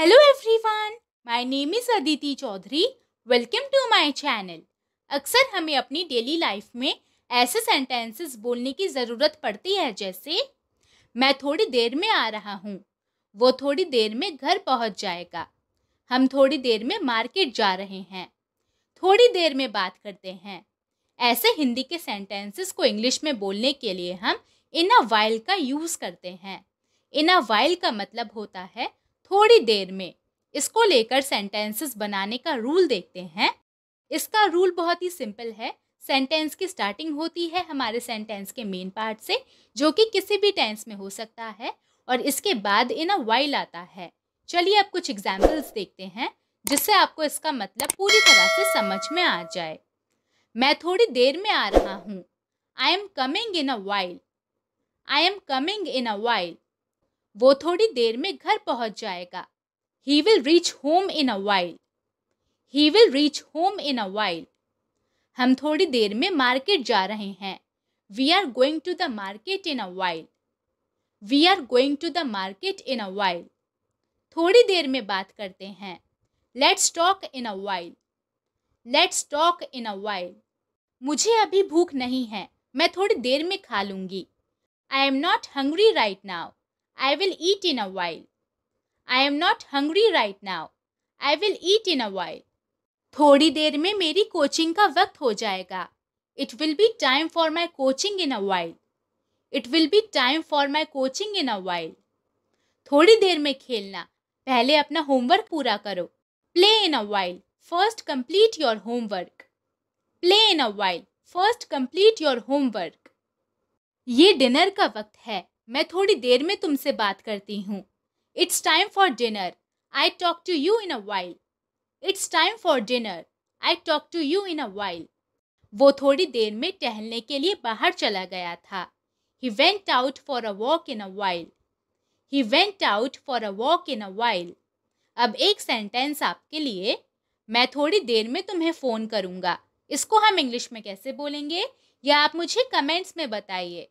Hello everyone my name is Aditi Chaudhary welcome to my channel अक्सर हमें अपनी डेली लाइफ में ऐसे सेंटेंसेस बोलने की ज़रूरत पड़ती है जैसे मैं थोड़ी देर में आ रहा हूँ वो थोड़ी देर में घर पहुँच जाएगा हम थोड़ी देर में मार्केट जा रहे हैं थोड़ी देर में बात करते हैं ऐसे हिंदी के सेंटेंसेस को इंग्लिश में बोलने के लिए हम इन अ वाइल का यूज़ करते हैं इन अ वाइल का मतलब होता है थोड़ी देर में इसको लेकर सेंटेंसेस बनाने का रूल देखते हैं इसका रूल बहुत ही सिंपल है सेंटेंस की स्टार्टिंग होती है हमारे सेंटेंस के मेन पार्ट से जो कि किसी भी टेंस में हो सकता है और इसके बाद इन अ वाइल आता है चलिए अब कुछ एग्जाम्पल्स देखते हैं जिससे आपको इसका मतलब पूरी तरह से समझ में आ जाए मैं थोड़ी देर में आ रहा हूँ I am coming in a while I am coming in a while वो थोड़ी देर में घर पहुंच जाएगा he will reach home in a while he will reach home in a while हम थोड़ी देर में मार्केट जा रहे हैं we are going to the market in a while we are going to the market in a while थोड़ी देर में बात करते हैं let's talk in a while let's talk in a while मुझे अभी भूख नहीं है मैं थोड़ी देर में खा लूँगी I am not hungry right now I will eat in a while. I am not hungry right now. I will eat in a while. थोड़ी देर में मेरी कोचिंग का वक्त हो जाएगा it will be time for my coaching in a while it will be time for my coaching in a while थोड़ी देर में खेलना पहले अपना होमवर्क पूरा करो play in a while first complete your homework play in a while first complete your homework ये dinner का वक्त है मैं थोड़ी देर में तुमसे बात करती हूँ it's time for dinner I talk to you in a while it's time for dinner I talk to you in a while वो थोड़ी देर में टहलने के लिए बाहर चला गया था he went out for a walk in a while he went out for a walk in a while अब एक सेंटेंस आपके लिए मैं थोड़ी देर में तुम्हें फ़ोन करूँगा इसको हम इंग्लिश में कैसे बोलेंगे या आप मुझे कमेंट्स में बताइए